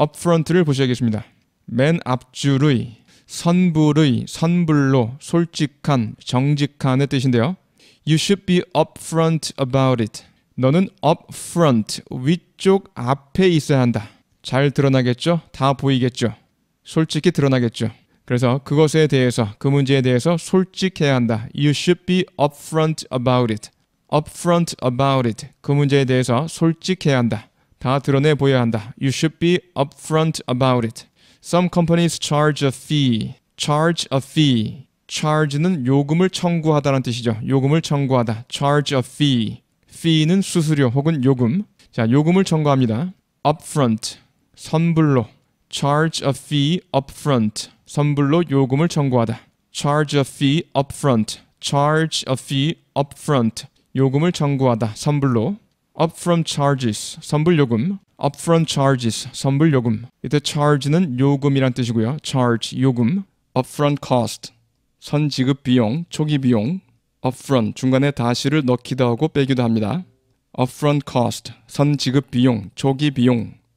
업프런트를 보시 겠습니다. 맨 앞줄의 선불의 선불로 솔직한 정직한의 뜻인데요. You should be upfront about it. 너는 upfront 위쪽 앞에 있어야 한다. 잘 드러나겠죠? 다 보이겠죠? 솔직히 드러나겠죠? 그래서 그것에 대해서 그 문제에 대해서 솔직해야 한다. You should be upfront about it. upfront about it. 그 문제에 대해서 솔직해야 한다. 다 드러내 보여야 한다. You should be upfront about it. Some companies charge a fee. Charge a fee. charge는 요금을 청구하다라는 뜻이죠. 요금을 청구하다. charge a fee. fee는 수수료 혹은 요금. 자, 요금을 청구합니다. upfront. 선불로. charge a fee upfront. 선불로 요금을 청구하다. charge a fee upfront. charge a fee upfront. 요금을 청구하다. 선불로. upfront charges 선불 요금 upfront charges 선불 요금 이때 charge는 요금이란 뜻이고요. charge 요금 upfront cost 선 지급 비용, 초기 비용 upfront 중간에 다시를 넣기도 하고 빼기도 합니다. upfront cost 선 지급 비용, 초기 비용